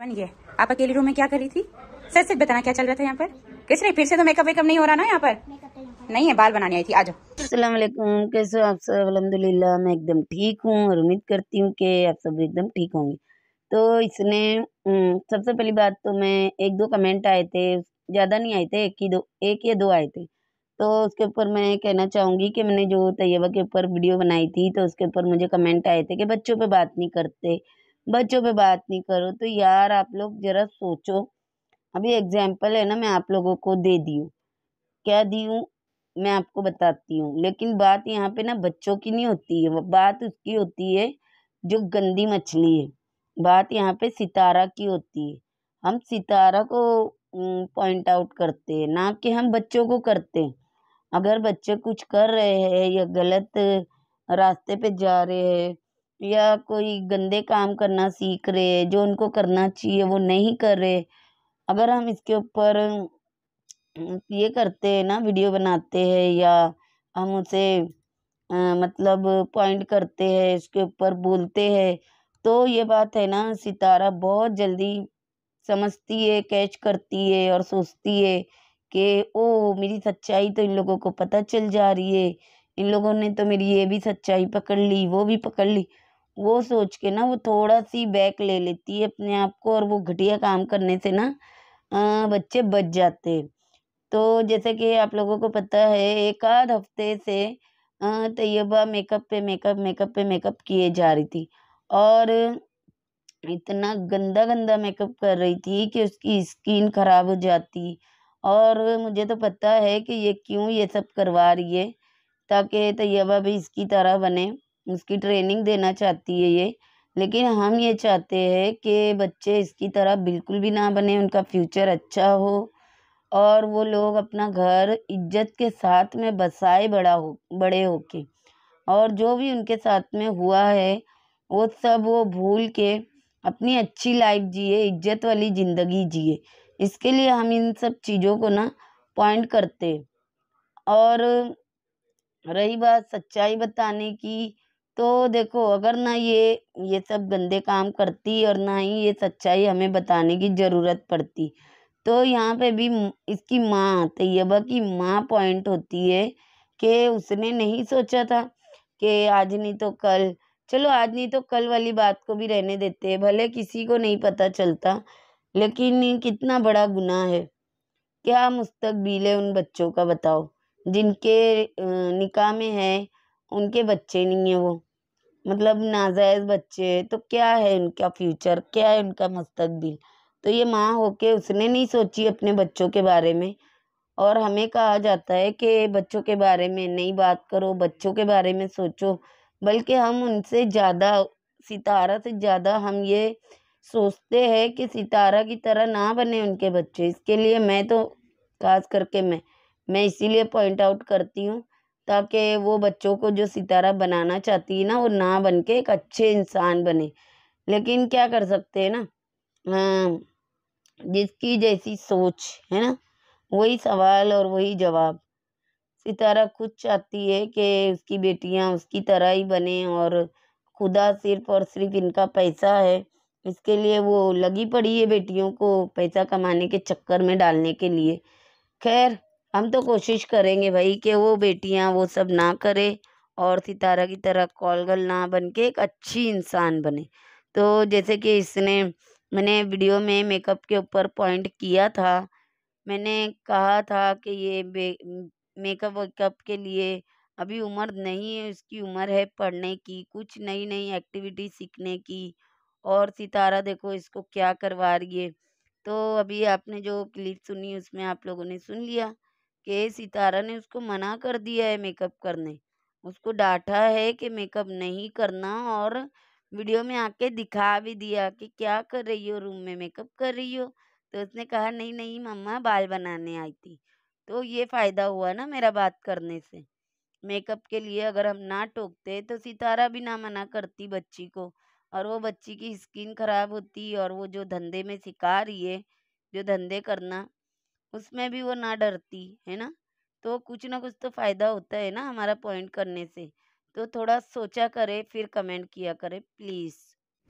one ये आप अकेले रूम में क्या कर रही थी सच सच बताना क्या चल रहा था यहाँ पर किस नहीं फिर से तो मेकअप वेकअप नहीं हो रहा ना यहाँ पर नहीं है बाल बनाने आई थी आ जाओ असलम कैसे आप सब अलहमदिल्ला मैं एकदम ठीक हूँ और उम्मीद करती हूँ कि आप सब एकदम ठीक होंगे तो इसने सबसे पहली बात तो मैं एक दो कमेंट आए थे ज़्यादा नहीं आए थे एक ही दो एक या दो आए थे तो उसके ऊपर मैं कहना चाहूँगी कि मैंने जो तैयबा के ऊपर वीडियो बनाई थी तो उसके ऊपर मुझे कमेंट आए थे कि बच्चों पर बात नहीं करते बच्चों पे बात नहीं करो तो यार आप लोग ज़रा सोचो अभी एग्जाम्पल है ना मैं आप लोगों को दे दी हूँ क्या दी हूँ मैं आपको बताती हूँ लेकिन बात यहाँ पे ना बच्चों की नहीं होती है बात उसकी होती है जो गंदी मछली है बात यहाँ पे सितारा की होती है हम सितारा को पॉइंट आउट करते हैं ना कि हम बच्चों को करते हैं अगर बच्चे कुछ कर रहे हैं या गलत रास्ते पे जा रहे हैं या कोई गंदे काम करना सीख रहे हैं जो उनको करना चाहिए वो नहीं कर रहे अगर हम इसके ऊपर ये करते हैं ना वीडियो बनाते हैं या हम उसे आ, मतलब पॉइंट करते हैं इसके ऊपर बोलते हैं तो ये बात है ना सितारा बहुत जल्दी समझती है कैच करती है और सोचती है कि ओ मेरी सच्चाई तो इन लोगों को पता चल जा रही है इन लोगों ने तो मेरी ये भी सच्चाई पकड़ ली वो भी पकड़ ली वो सोच के ना वो थोड़ा सी बैक ले लेती है अपने आप को और वो घटिया काम करने से ना बच्चे बच जाते तो जैसे कि आप लोगों को पता है एक आध हफ्ते से तैयबा मेकअप पे मेकअप मेकअप पे मेकअप किए जा रही थी और इतना गंदा गंदा मेकअप कर रही थी कि उसकी स्किन ख़राब हो जाती और मुझे तो पता है कि ये क्यों ये सब करवा रही है ताकि तैयबा भी इसकी तरह बने उसकी ट्रेनिंग देना चाहती है ये लेकिन हम ये चाहते हैं कि बच्चे इसकी तरह बिल्कुल भी ना बने उनका फ्यूचर अच्छा हो और वो लोग अपना घर इज्जत के साथ में बसाए बड़ा हो बड़े हो के और जो भी उनके साथ में हुआ है वो सब वो भूल के अपनी अच्छी लाइफ जिए इज्जत वाली ज़िंदगी जिए इसके लिए हम इन सब चीज़ों को ना पॉइंट करते और रही बात सच्चाई बताने की तो देखो अगर ना ये ये सब गंदे काम करती और ना ही ये सच्चाई हमें बताने की ज़रूरत पड़ती तो यहाँ पे भी इसकी माँ तैयबा की माँ पॉइंट होती है कि उसने नहीं सोचा था कि आज नहीं तो कल चलो आज नहीं तो कल वाली बात को भी रहने देते हैं भले किसी को नहीं पता चलता लेकिन कितना बड़ा गुनाह है क्या मुस्तबिल है उन बच्चों का बताओ जिनके निकाह में है उनके बच्चे नहीं हैं वो मतलब नाजायज़ बच्चे तो क्या है उनका फ्यूचर क्या है उनका मुस्तबिल तो ये माँ होके उसने नहीं सोची अपने बच्चों के बारे में और हमें कहा जाता है कि बच्चों के बारे में नहीं बात करो बच्चों के बारे में सोचो बल्कि हम उनसे ज़्यादा सितारा से ज़्यादा हम ये सोचते हैं कि सितारा की तरह ना बने उनके बच्चे इसके लिए मैं तो खास करके मैं मैं इसीलिए पॉइंट आउट करती हूँ ताकि वो बच्चों को जो सितारा बनाना चाहती है ना वो ना बन के एक अच्छे इंसान बने लेकिन क्या कर सकते हैं ना जिसकी जैसी सोच है ना वही सवाल और वही जवाब सितारा खुद चाहती है कि उसकी बेटियां उसकी तरह ही बने और खुदा सिर्फ और सिर्फ इनका पैसा है इसके लिए वो लगी पड़ी है बेटियों को पैसा कमाने के चक्कर में डालने के लिए खैर हम तो कोशिश करेंगे भाई कि वो बेटियां वो सब ना करे और सितारा की तरह कॉलगल ना बन के एक अच्छी इंसान बने तो जैसे कि इसने मैंने वीडियो में मेकअप के ऊपर पॉइंट किया था मैंने कहा था कि ये मेकअप वेकअप के लिए अभी उम्र नहीं है उसकी उम्र है पढ़ने की कुछ नई नई एक्टिविटी सीखने की और सितारा देखो इसको क्या करवा रही है तो अभी आपने जो क्लिप सुनी उसमें आप लोगों ने सुन लिया कि सितारा ने उसको मना कर दिया है मेकअप करने उसको डांटा है कि मेकअप नहीं करना और वीडियो में आके दिखा भी दिया कि क्या कर रही हो रूम में मेकअप कर रही हो तो उसने कहा नहीं नहीं मम्मा बाल बनाने आई थी तो ये फ़ायदा हुआ ना मेरा बात करने से मेकअप के लिए अगर हम ना टोकते तो सितारा भी ना मना करती बच्ची को और वो बच्ची की स्किन ख़राब होती और वो जो धंधे में सिखा रही है जो धंधे करना उसमें भी वो ना डरती है ना तो कुछ ना कुछ तो फ़ायदा होता है ना हमारा पॉइंट करने से तो थोड़ा सोचा करे फिर कमेंट किया करे प्लीज़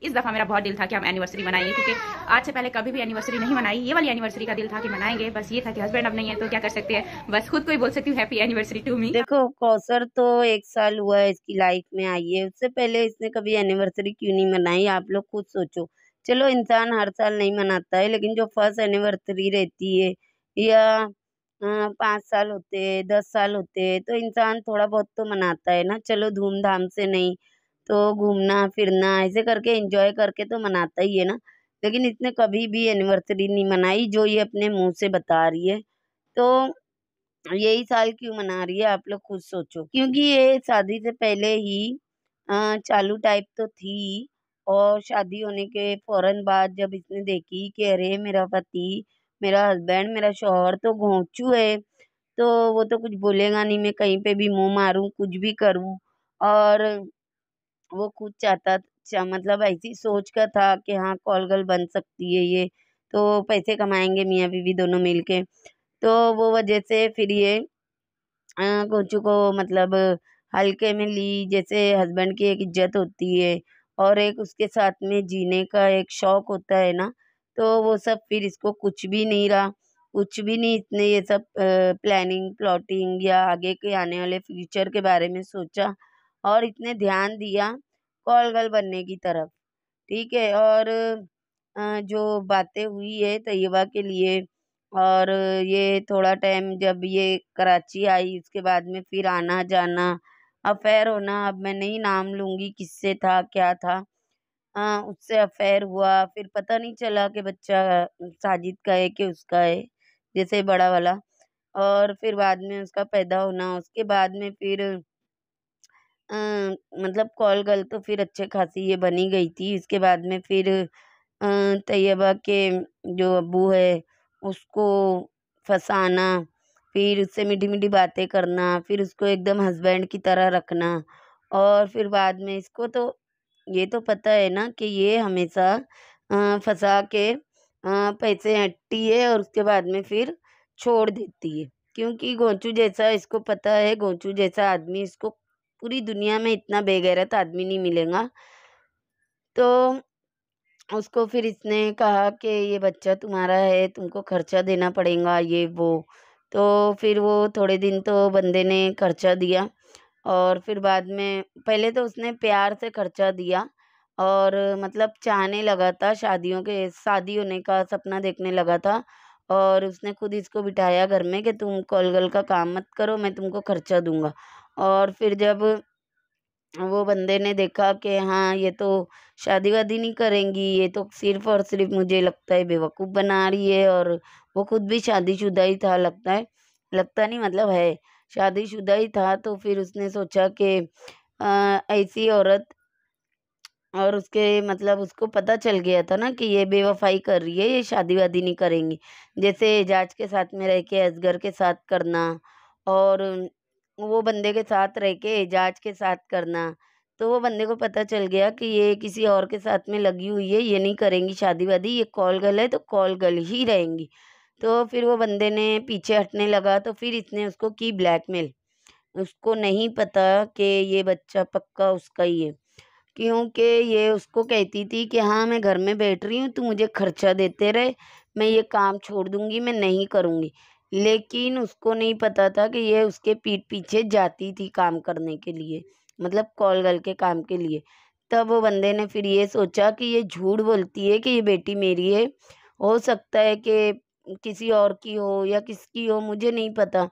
इस दफ़ा मेरा बहुत दिल था कि हम एनिवर्सरी मनाएंगे क्योंकि आज से पहले कभी भी एनिवर्सरी नहीं मनाई ये वाली एनिवर्सरी का दिल था कि मनाएंगे बस ये था कि हस्बैंड अब नहीं है तो क्या कर सकते हैं बस खुद को ही बोल सकती हूँ हैप्पी एनिवर्सरी टू मी देखो कौसर तो एक साल हुआ है इसकी लाइफ में आई है उससे पहले इसने कभी एनिवर्सरी क्यों नहीं मनाई आप लोग खुद सोचो चलो इंसान हर साल नहीं मनाता है लेकिन जो फर्स्ट एनिवर्सरी रहती है या पाँच साल होते दस साल होते तो इंसान थोड़ा बहुत तो मनाता है ना चलो धूमधाम से नहीं तो घूमना फिरना ऐसे करके एंजॉय करके तो मनाता ही है ना लेकिन इसने कभी भी एनिवर्सरी नहीं मनाई जो ये अपने मुंह से बता रही है तो यही साल क्यों मना रही है आप लोग खुद सोचो क्योंकि ये शादी से पहले ही चालू टाइप तो थी और शादी होने के फ़ौर बाद जब इसने देखी कि अरे मेरा पति मेरा हस्बैंड मेरा शोहर तो घोंचू है तो वो तो कुछ बोलेगा नहीं मैं कहीं पे भी मुँह मारूँ कुछ भी करूँ और वो खुद चाहता चा, मतलब ऐसी सोच का था कि हाँ कॉल गर्ल बन सकती है ये तो पैसे कमाएंगे मियाँ बीवी दोनों मिल के तो वो वजह से फिर ये घोंचू को मतलब हल्के में ली जैसे हस्बैंड की एक इज्जत होती है और एक उसके साथ में जीने का एक शौक़ होता है ना तो वो सब फिर इसको कुछ भी नहीं रहा कुछ भी नहीं इतने ये सब प्लानिंग प्लॉटिंग या आगे के आने वाले फ्यूचर के बारे में सोचा और इतने ध्यान दिया कॉल गर्ल बनने की तरफ ठीक है और जो बातें हुई है तयबा के लिए और ये थोड़ा टाइम जब ये कराची आई उसके बाद में फिर आना जाना अफेयर होना अब मैं नहीं नाम लूँगी किससे था क्या था हाँ, उससे अफेयर हुआ फिर पता नहीं चला कि बच्चा साजिद का है कि उसका है जैसे बड़ा वाला और फिर बाद में उसका पैदा होना उसके बाद में फिर आ, मतलब कॉल गल तो फिर अच्छे खासी ये बनी गई थी इसके बाद में फिर तैयबा के जो अबू है उसको फंसाना फिर उससे मीठी मीठी बातें करना फिर उसको एकदम हस्बैंड की तरह रखना और फिर बाद में इसको तो ये तो पता है ना कि ये हमेशा फंसा के पैसे हटती है और उसके बाद में फिर छोड़ देती है क्योंकि गोंचू जैसा इसको पता है गोंचू जैसा आदमी इसको पूरी दुनिया में इतना बेगैरत आदमी नहीं मिलेगा तो उसको फिर इसने कहा कि ये बच्चा तुम्हारा है तुमको खर्चा देना पड़ेगा ये वो तो फिर वो थोड़े दिन तो बंदे ने खर्चा दिया और फिर बाद में पहले तो उसने प्यार से खर्चा दिया और मतलब चाहने लगा था शादियों के शादी होने का सपना देखने लगा था और उसने खुद इसको बिठाया घर में कि तुम कॉलगल का काम मत करो मैं तुमको खर्चा दूंगा और फिर जब वो बंदे ने देखा कि हाँ ये तो शादी वादी नहीं करेंगी ये तो सिर्फ और सिर्फ मुझे लगता है बेवकूफ़ बना रही है और वो खुद भी शादीशुदा ही था लगता है लगता नहीं मतलब है शादीशुदा ही था तो फिर उसने सोचा कि ऐसी औरत और उसके मतलब उसको पता चल गया था ना कि ये बेवफाई कर रही है ये शादी वादी नहीं करेंगी जैसे एजाज के साथ में रह के असगर के साथ करना और वो बंदे के साथ रह के एजाज के साथ करना तो वो बंदे को पता चल गया कि ये किसी और के साथ में लगी हुई है ये नहीं करेंगी शादी वादी ये कॉल गर्ल है तो कॉल गर्ल ही रहेंगी तो फिर वो बंदे ने पीछे हटने लगा तो फिर इसने उसको की ब्लैकमेल उसको नहीं पता कि ये बच्चा पक्का उसका ही है क्योंकि ये उसको कहती थी कि हाँ मैं घर में बैठ रही हूँ तू मुझे खर्चा देते रहे मैं ये काम छोड़ दूँगी मैं नहीं करूँगी लेकिन उसको नहीं पता था कि ये उसके पीठ पीछे जाती थी काम करने के लिए मतलब कॉल गल के काम के लिए तब वो बंदे ने फिर ये सोचा कि ये झूठ बोलती है कि ये बेटी मेरी है हो सकता है कि किसी और की हो या किसकी हो मुझे नहीं पता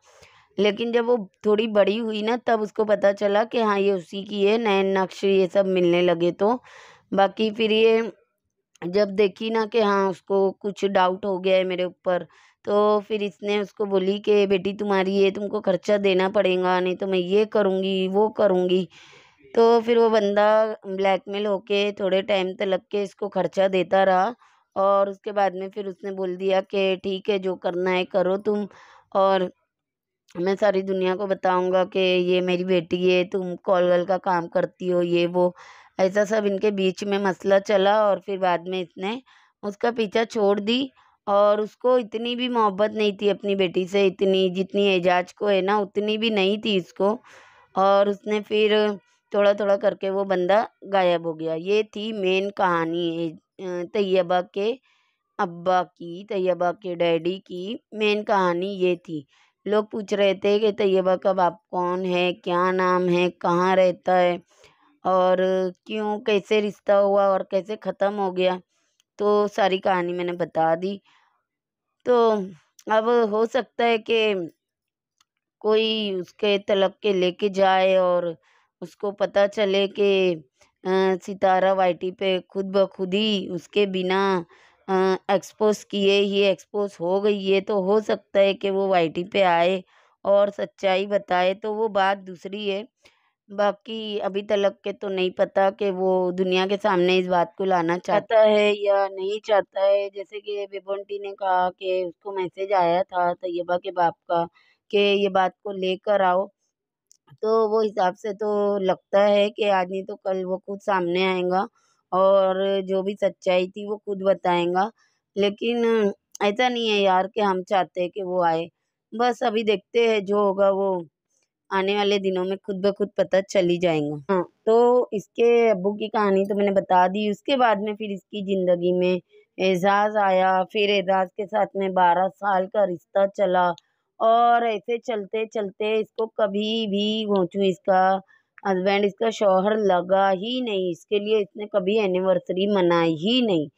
लेकिन जब वो थोड़ी बड़ी हुई ना तब उसको पता चला कि हाँ ये उसी की है नए नक्श ये सब मिलने लगे तो बाकी फिर ये जब देखी ना कि हाँ उसको कुछ डाउट हो गया है मेरे ऊपर तो फिर इसने उसको बोली कि बेटी तुम्हारी ये तुमको खर्चा देना पड़ेगा नहीं तो मैं ये करूँगी वो करूँगी तो फिर वो बंदा ब्लैकमेल होके थोड़े टाइम तक लग के इसको खर्चा देता रहा और उसके बाद में फिर उसने बोल दिया कि ठीक है जो करना है करो तुम और मैं सारी दुनिया को बताऊंगा कि ये मेरी बेटी है तुम कॉल का काम करती हो ये वो ऐसा सब इनके बीच में मसला चला और फिर बाद में इसने उसका पीछा छोड़ दी और उसको इतनी भी मोहब्बत नहीं थी अपनी बेटी से इतनी जितनी एजाज को है ना उतनी भी नहीं थी इसको और उसने फिर थोड़ा थोड़ा करके वो बंदा गायब हो गया ये थी मेन कहानी तैयबा के अब्बा की तैयबा के डैडी की मेन कहानी ये थी लोग पूछ रहे थे कि तैयबा का बाप कौन है क्या नाम है कहाँ रहता है और क्यों कैसे रिश्ता हुआ और कैसे ख़त्म हो गया तो सारी कहानी मैंने बता दी तो अब हो सकता है कि कोई उसके तलब के लेके जाए और उसको पता चले कि सितारा वाई पे खुद ब खुद ही उसके बिना एक्सपोज किए ही एक्सपोज हो गई है तो हो सकता है कि वो वाई पे आए और सच्चाई बताए तो वो बात दूसरी है बाकी अभी तलक के तो नहीं पता कि वो दुनिया के सामने इस बात को लाना चाहता है या नहीं चाहता है जैसे कि बेबोंटी ने कहा कि उसको मैसेज आया था तैयबा के बाप का कि ये बात को लेकर आओ तो वो हिसाब से तो लगता है कि आज नहीं तो कल वो खुद सामने आएगा और जो भी सच्चाई थी वो खुद बताएगा लेकिन ऐसा नहीं है यार कि हम चाहते हैं कि वो आए बस अभी देखते हैं जो होगा वो आने वाले दिनों में खुद ब खुद पता चली जाएगा हाँ तो इसके अबू की कहानी तो मैंने बता दी उसके बाद में फिर इसकी ज़िंदगी में एजाज़ आया फिर एजाज़ के साथ में बारह साल का रिश्ता चला और ऐसे चलते चलते इसको कभी भी घोंचू इसका हस्बैंड इसका शौहर लगा ही नहीं इसके लिए इसने कभी एनिवर्सरी मनाई ही नहीं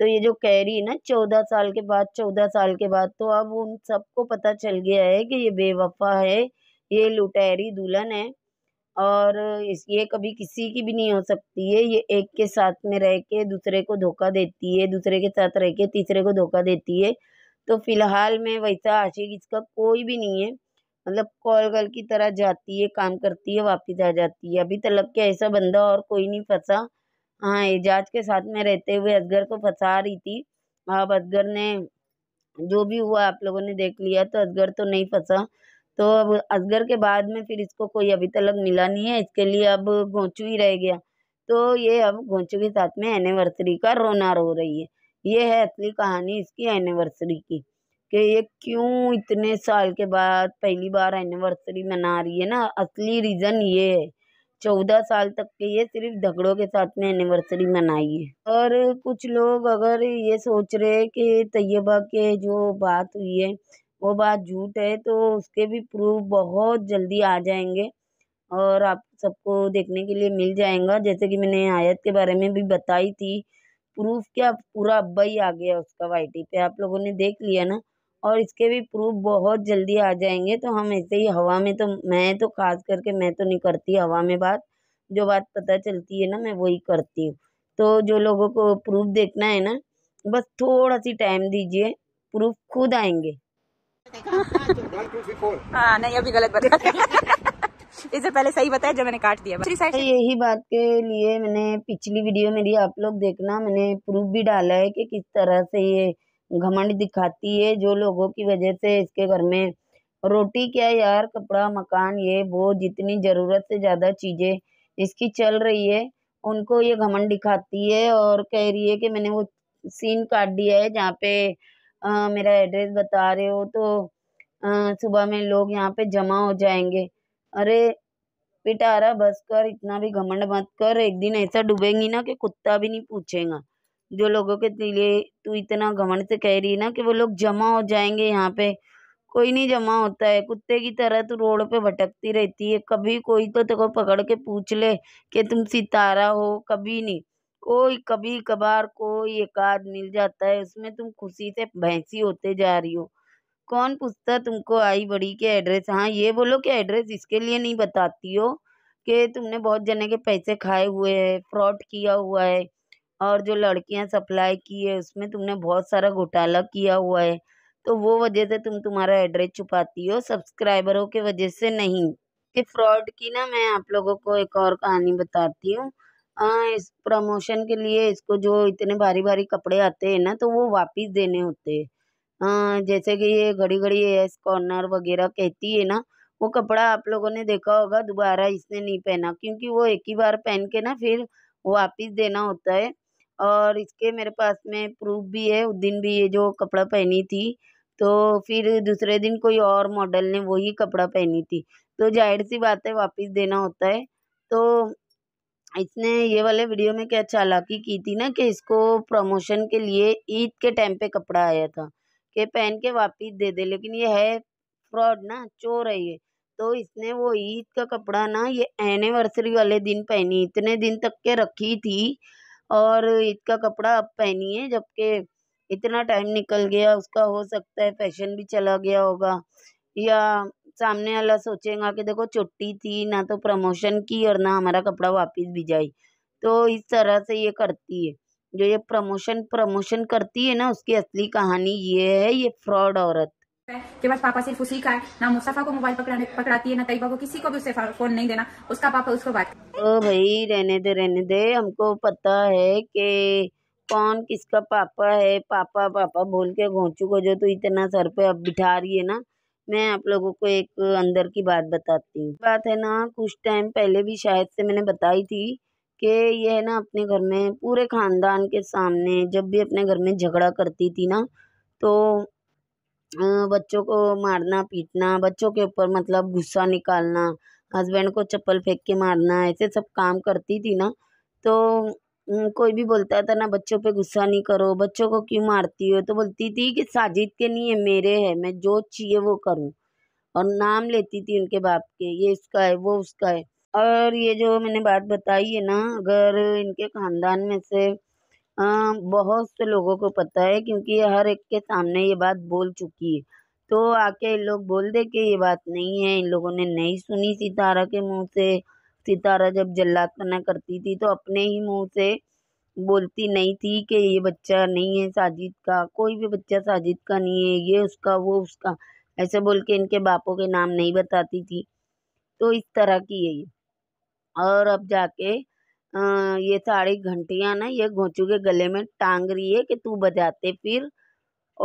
तो ये जो कह रही है ना चौदह साल के बाद चौदह साल के बाद तो अब उन सबको पता चल गया है कि ये बेवफा है ये लुटेरी दुल्हन है और इस ये कभी किसी की भी नहीं हो सकती है ये एक के साथ में रह के दूसरे को धोखा देती है दूसरे के साथ रह के तीसरे को धोखा देती है तो फ़िलहाल में वैसा आशिक इसका कोई भी नहीं है मतलब कॉल कल की तरह जाती है काम करती है वापस आ जाती है अभी तलब के ऐसा बंदा और कोई नहीं फंसा हाँ एजाज के साथ में रहते हुए असगर को फंसा रही थी अब असगर ने जो भी हुआ आप लोगों ने देख लिया तो असगर तो नहीं फंसा तो अब असगर के बाद में फिर इसको कोई अभी तक मिला नहीं है इसके लिए अब घोंचू ही रह गया तो ये अब घोंचू के साथ में एनिवर्सरी का रोना रो रही है ये है असली कहानी इसकी एनिवर्सरी की कि ये क्यों इतने साल के बाद पहली बार एनिवर्सरी मना रही है ना असली रीज़न ये है चौदह साल तक के ये सिर्फ झगड़ों के साथ में एनिवर्सरी मनाई है और कुछ लोग अगर ये सोच रहे हैं कि तैयबा के जो बात हुई है वो बात झूठ है तो उसके भी प्रूफ बहुत जल्दी आ जाएंगे और आप सबको देखने के लिए मिल जाएगा जैसे कि मैंने आयत के बारे में भी बताई थी प्रूफ क्या पूरा अब्बा ही आ गया उसका वाइटी पे आप लोगों ने देख लिया ना और इसके भी प्रूफ बहुत जल्दी आ जाएंगे तो हम ऐसे ही हवा में तो मैं तो खास करके मैं तो नहीं करती हवा में बात जो बात पता चलती है ना मैं वही करती हूँ तो जो लोगों को प्रूफ देखना है ना बस थोड़ा सी टाइम दीजिए प्रूफ खुद आएंगे हाँ नहीं अभी गलत बता इससे पहले सही बताया जब मैंने काट दिया यही बात के लिए मैंने पिछली वीडियो मेरी आप लोग देखना मैंने प्रूफ भी डाला है कि किस तरह से ये घमंड दिखाती है जो लोगों की वजह से इसके घर में रोटी क्या यार कपड़ा मकान ये वो जितनी ज़रूरत से ज़्यादा चीज़ें इसकी चल रही है उनको ये घमंड दिखाती है और कह रही है कि मैंने वो सीन काट दिया है जहाँ पे आ, मेरा एड्रेस बता रहे हो तो आ, सुबह में लोग यहाँ पे जमा हो जाएंगे अरे बेटा बस कर इतना भी घमंड मत कर एक दिन ऐसा डूबेंगी ना कि कुत्ता भी नहीं पूछेगा जो लोगों के लिए तू इतना घमंड से कह रही है ना कि वो लोग जमा हो जाएंगे यहाँ पे कोई नहीं जमा होता है कुत्ते की तरह तू रोड पे भटकती रहती है कभी कोई तो तेको पकड़ के पूछ ले कि तुम सितारा हो कभी नहीं कोई कभी कभार कोई एक आध मिल जाता है उसमें तुम खुशी से भैंसी होते जा रही हो कौन पूछता तुमको आई बड़ी के एड्रेस हाँ ये बोलो कि एड्रेस इसके लिए नहीं बताती हो कि तुमने बहुत जने के पैसे खाए हुए है फ्रॉड किया हुआ है और जो लड़कियां सप्लाई की है उसमें तुमने बहुत सारा घोटाला किया हुआ है तो वो वजह से तुम तुम्हारा एड्रेस छुपाती हो सब्सक्राइबरों के वजह से नहीं कि फ्रॉड की ना मैं आप लोगों को एक और कहानी बताती हूँ इस प्रमोशन के लिए इसको जो इतने भारी भारी कपड़े आते हैं ना तो वो वापिस देने होते हैं जैसे कि ये घड़ी घड़ी एस कॉर्नर वगैरह कहती है ना वो कपड़ा आप लोगों ने देखा होगा दोबारा इसने नहीं पहना क्योंकि वो एक ही बार पहन के ना फिर वापिस देना होता है और इसके मेरे पास में प्रूफ भी है उस दिन भी ये जो कपड़ा पहनी थी तो फिर दूसरे दिन कोई और मॉडल ने वही कपड़ा पहनी थी तो जाहिर सी बात है वापिस देना होता है तो इसने ये वाले वीडियो में क्या चालाकी की थी ना कि इसको प्रमोशन के लिए ईद के टाइम पे कपड़ा आया था के पहन के वापिस दे दे लेकिन ये है फ्रॉड ना चोर है ये तो इसने वो ईद का कपड़ा ना ये एनिवर्सरी वाले दिन पहनी इतने दिन तक के रखी थी और ईद का कपड़ा अब पहनी है जबकि इतना टाइम निकल गया उसका हो सकता है फैशन भी चला गया होगा या सामने वाला सोचेगा कि देखो चुट्टी थी ना तो प्रमोशन की और ना हमारा कपड़ा वापस जाए तो इस तरह से ये करती है जो ये प्रमोशन प्रमोशन करती है ना उसकी असली कहानी ये है ये फ्रॉड औरत के बस पापा सिर्फ उसी का है ना मुस्तफा को मोबाइल पकड़ाने पकड़ाती है ना तैयबा को किसी को भी उसे फोन नहीं देना उसका पापा उसको बात ओ भाई रहने दे रहने दे हमको पता है कि कौन किसका पापा है पापा पापा बोल के घोंचू को जो तू इतना सर पे अब बिठा रही है ना मैं आप लोगों को एक अंदर की बात बताती हूँ बात है ना कुछ टाइम पहले भी शायद से मैंने बताई थी कि यह ना अपने घर में पूरे ख़ानदान के सामने जब भी अपने घर में झगड़ा करती थी ना तो बच्चों को मारना पीटना बच्चों के ऊपर मतलब गुस्सा निकालना हस्बैंड को चप्पल फेंक के मारना ऐसे सब काम करती थी ना तो कोई भी बोलता था ना बच्चों पे गुस्सा नहीं करो बच्चों को क्यों मारती हो तो बोलती थी कि साजिद के नहीं है मेरे है मैं जो चाहिए वो करूँ और नाम लेती थी उनके बाप के ये इसका है वो उसका है और ये जो मैंने बात बताई है ना अगर इनके ख़ानदान में से बहुत से लोगों को पता है क्योंकि हर एक के सामने ये बात बोल चुकी है तो आके इन लोग बोल दे कि ये बात नहीं है इन लोगों ने नहीं सुनी सितारा के मुंह से सितारा जब करना करती थी तो अपने ही मुंह से बोलती नहीं थी कि ये बच्चा नहीं है साजिद का कोई भी बच्चा साजिद का नहीं है ये उसका वो उसका ऐसे बोल के इनके बापों के नाम नहीं बताती थी तो इस तरह की है ये और अब जाके ये सारी घंटियाँ ना ये घोंचू के गले में टांग रही है कि तू बजाते फिर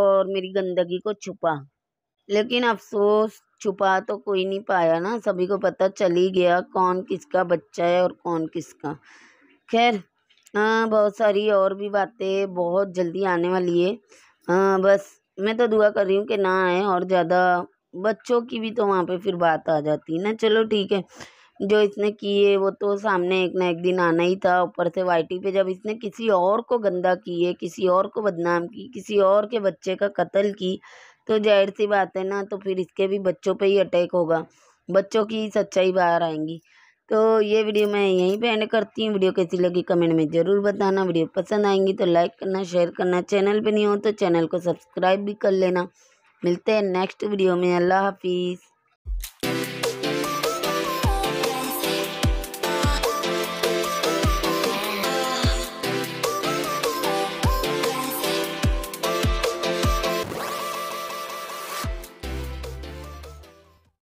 और मेरी गंदगी को छुपा लेकिन अफसोस छुपा तो कोई नहीं पाया ना सभी को पता चल ही गया कौन किसका बच्चा है और कौन किसका खैर बहुत सारी और भी बातें बहुत जल्दी आने वाली है आ, बस मैं तो दुआ कर रही हूँ कि ना आए और ज़्यादा बच्चों की भी तो वहाँ पे फिर बात आ जाती है ना चलो ठीक है जो इसने किए वो तो सामने एक ना एक दिन आना ही था ऊपर से वाइटी पे जब इसने किसी और को गंदा किए किसी और को बदनाम की किसी और के बच्चे का कत्ल की तो जाहिर सी बात है ना तो फिर इसके भी बच्चों पे ही अटैक होगा बच्चों की सच्चाई बाहर आएंगी तो ये वीडियो मैं यहीं पे एंड करती हूँ वीडियो कैसी लगी कमेंट में ज़रूर बताना वीडियो पसंद आएंगी तो लाइक करना शेयर करना चैनल पर नहीं हो तो चैनल को सब्सक्राइब भी कर लेना मिलते हैं नेक्स्ट वीडियो में अल्लाह हाफिज़